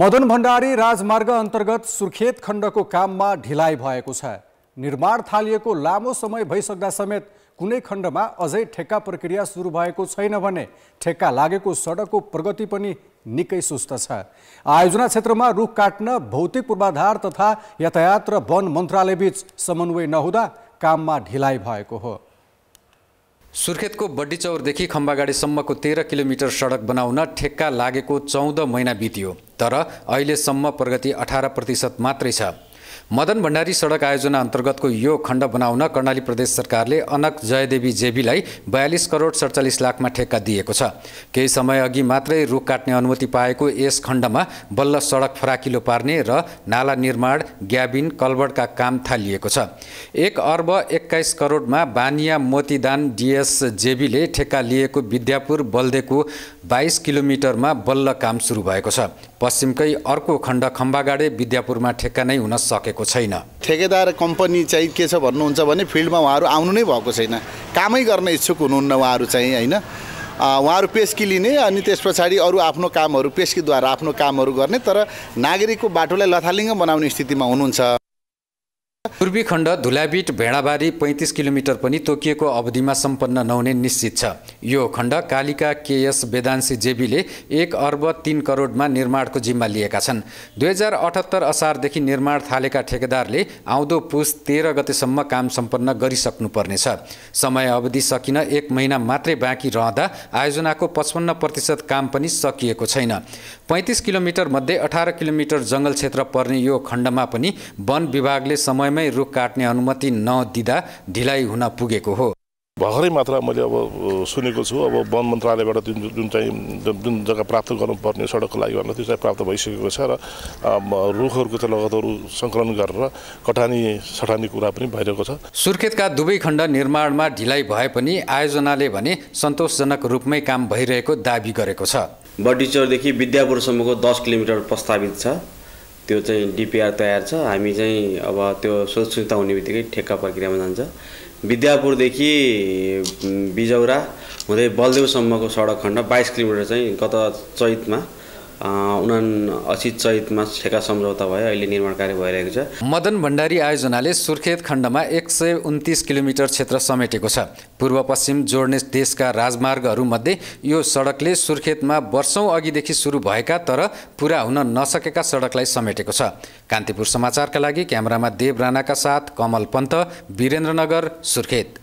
मदन भण्डारी राजमार्ग अन्तर्गत सुर्खेत खण्डको काममा ढिलाइ भएको छ निर्माण थालिएको लामो समय भइसक्दा समेत कुनै खण्डमा अझै ठेक्का प्रक्रिया सुरु भएको छैन भने ठेक्का लागेको सडकको प्रगति पनि निकै सुस्त छ आयोजना क्षेत्रमा रुख काट्न भौतिक पूर्वाधार तथा यातायात र वन मन्त्रालयबीच समन्वय नहुँदा काममा ढिलाइ भएको हो सुर्खेतको बड्डीचौरदेखि खम्बागाडीसम्मको तेह्र किलोमिटर सडक बनाउन ठेक्का लागेको चौध महिना बित्यो तर अहिलेसम्म प्रगति अठार प्रतिशत मात्रै छ मदन भण्डारी सडक आयोजना अन्तर्गतको यो खण्ड बनाउन कर्णाली प्रदेश सरकारले अनक जयदेवी जेबीलाई बयालिस करोड सडचालिस लाखमा ठेक्का दिएको छ केही समय अघि मात्रै रुख काट्ने अनुमति पाएको यस खण्डमा बल्ल सडक फराकिलो पार्ने र नाला निर्माण ग्याबिन कलबडका काम थालिएको छ एक अर्ब एक्काइस करोडमा बानिया मोतीदान डिएस जेबीले ठेक्का लिएको विद्यापुर बल्देको बाइस किलोमिटरमा बल्ल काम सुरु भएको छ पश्चिमकै अर्को खण्ड खम्बागाडे विद्यापुरमा ठेक्का नै हुन सकेको छैन ठेकेदार कम्पनी चाहिँ के छ भन्नुहुन्छ भने फिल्डमा उहाँहरू आउनु नै भएको छैन कामै गर्न इच्छुक हुनुहुन्न उहाँहरू चाहिँ होइन उहाँहरू पेस्की लिने अनि त्यस पछाडि अरू आफ्नो कामहरू पेस्कीद्वारा आफ्नो कामहरू गर्ने तर नागरिकको बाटोलाई लथालिङ्ग बनाउने स्थितिमा हुनुहुन्छ पूर्वी खण्ड धुलाबिट भेडाबारी पैँतिस किलोमिटर पनि तोकिएको अवधिमा सम्पन्न नहुने निश्चित छ यो खण्ड कालिका केएस वेदांशी जेबीले एक अर्ब तिन करोडमा निर्माणको जिम्मा लिएका छन् दुई हजार अठहत्तर असारदेखि निर्माण थालेका ठेकेदारले आउँदो पुस तेह्र गतेसम्म काम सम्पन्न गरिसक्नुपर्नेछ समय अवधि सकिन एक महिना मात्रै बाँकी रहँदा आयोजनाको पचपन्न प्रतिशत काम पनि सकिएको छैन पैँतिस किलोमिटरमध्ये अठार किलोमिटर जङ्गल क्षेत्र पर्ने यो खण्डमा पनि वन विभागले समय समयमै रुख काट्ने अनुमति नदिँदा ढिलाइ हुन पुगेको हो भर्खरै मात्र मैले अब सुनेको छु अब वन मन्त्रालयबाट जुन जुन चाहिँ जुन जग्गा प्राप्त गर्नुपर्ने सडकको लागि भनेर त्यो चाहिँ प्राप्त भइसकेको छ र रुखहरूको चाहिँ लगतहरू सङ्कलन गरेर कटानी सटानी कुरा पनि भइरहेको छ सुर्खेतका दुवै खण्ड निर्माणमा ढिलाइ भए पनि आयोजनाले भने सन्तोषजनक रूपमै काम भइरहेको दावी गरेको छ बडीचोरदेखि विद्यापुरसम्मको दस किलोमिटर प्रस्तावित छ त्यो चाहिँ डिपिआर तयार छ हामी चाहिँ अब त्यो स्वच्छता हुने बित्तिकै ठेक्का प्रक्रियामा जान्छ विद्यापुरदेखि बिजौरा हुँदै बलदेउसम्मको सडक खण्ड बाइस किलोमिटर चाहिँ गत चैतमा उना असी चैतमा ठेका सम्झौता भयो अहिले निर्माण कार्य भइरहेको छ मदन भण्डारी आयोजनाले सुर्खेत खण्डमा एक सय उन्तिस किलोमिटर क्षेत्र समेटेको छ पूर्व पश्चिम जोड्ने देशका राजमार्गहरूमध्ये यो सडकले सुर्खेतमा वर्षौँ अघिदेखि सुरु भएका तर पुरा हुन नसकेका सडकलाई समेटेको छ कान्तिपुर समाचारका लागि क्यामेरामा देव राणाका साथ कमल पन्त वीरेन्द्रनगर सुर्खेत